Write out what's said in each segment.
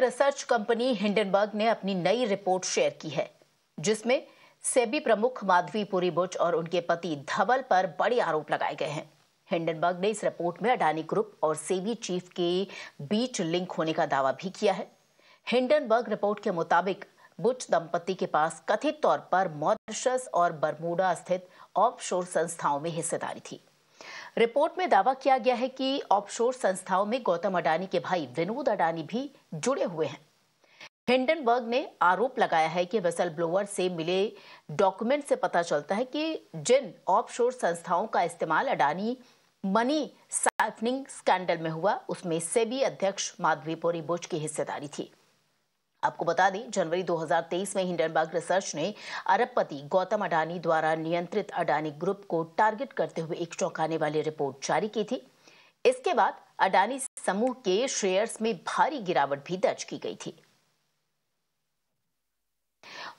research company Hindenburg ने अपनी नई रिपोर्ट शेयर की है जिसमें सेबी प्रमुख माधवी पुरी बुच और उनके पति धवल पर बड़े आरोप लगाए गए हैं हिंडनबर्ग ने इस रिपोर्ट में अडानी ग्रुप और सेबी चीफ के बीच लिंक होने का दावा भी किया है हिंडनबर्ग रिपोर्ट के मुताबिक बुच दंपति के पास कथित तौर पर मॉरिशस और बरमूडा स्थित ऑफ संस्थाओं में हिस्सेदारी थी रिपोर्ट में दावा किया गया है कि ऑफशोर संस्थाओं में गौतम अडानी के भाई विनोद अडानी भी जुड़े हुए हैं हिंडनबर्ग ने आरोप लगाया है कि वेसल ब्लोअर से मिले डॉक्यूमेंट से पता चलता है कि जिन ऑफशोर संस्थाओं का इस्तेमाल अडानी मनी साइफनिंग स्कैंडल में हुआ उसमें सेबी अध्यक्ष माधवीपुरी बुच की हिस्सेदारी थी आपको बता दें जनवरी 2023 में हिंडनबर्ग रिसर्च ने अरबपति गौतम अडानी द्वारा नियंत्रित अडानी ग्रुप को टारगेट करते हुए एक चौंकाने वाली रिपोर्ट जारी की थी इसके बाद अडानी समूह के शेयर्स में भारी गिरावट भी दर्ज की गई थी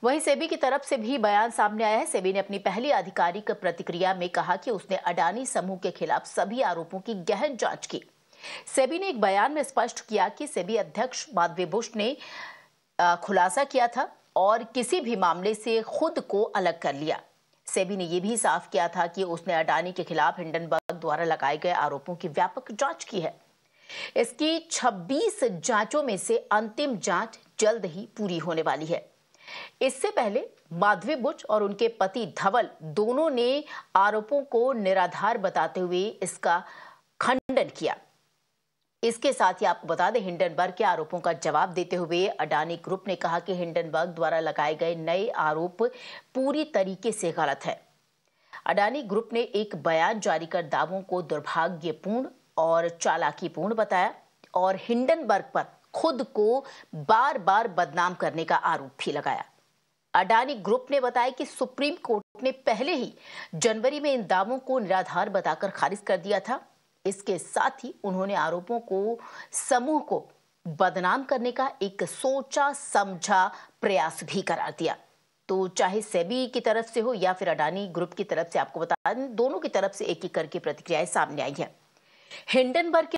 वहीं सेबी की तरफ से भी बयान सामने आया है सेबी ने अपनी पहली आधिकारिक प्रतिक्रिया में कहा कि उसने अडानी समूह के खिलाफ सभी आरोपों की गहन जांच की सेबी ने एक बयान में स्पष्ट किया कि सेबी अध्यक्ष माधवी बुश ने खुलासा किया था और किसी भी मामले से खुद को अलग कर लिया सेबी ने यह भी साफ किया था कि उसने अडानी के खिलाफ हिंडनबर्ग द्वारा लगाए गए आरोपों की व्यापक जांच की है इसकी 26 जांचों में से अंतिम जांच जल्द ही पूरी होने वाली है इससे पहले माधवी बुच और उनके पति धवल दोनों ने आरोपों को निराधार बताते हुए इसका खंडन किया इसके साथ ही आपको बता दें हिंडनबर्ग के आरोपों का जवाब देते हुए अडानी ग्रुप ने कहा कि हिंडनबर्ग द्वारा लगाए गए नए आरोप पूरी तरीके से गलत है अडानी ग्रुप ने एक बयान जारी कर दावों को दुर्भाग्यपूर्ण और चालाकीपूर्ण बताया और हिंडनबर्ग पर खुद को बार बार बदनाम करने का आरोप भी लगाया अडानी ग्रुप ने बताया कि सुप्रीम कोर्ट ने पहले ही जनवरी में इन दावों को निराधार बताकर खारिज कर दिया था इसके साथ ही उन्होंने आरोपों को समूह को बदनाम करने का एक सोचा समझा प्रयास भी करार दिया तो चाहे सेबी की तरफ से हो या फिर अडानी ग्रुप की तरफ से आपको बता दें दोनों की तरफ से एक एक करके प्रतिक्रियाएं सामने आई हैं हिंडनबर्ग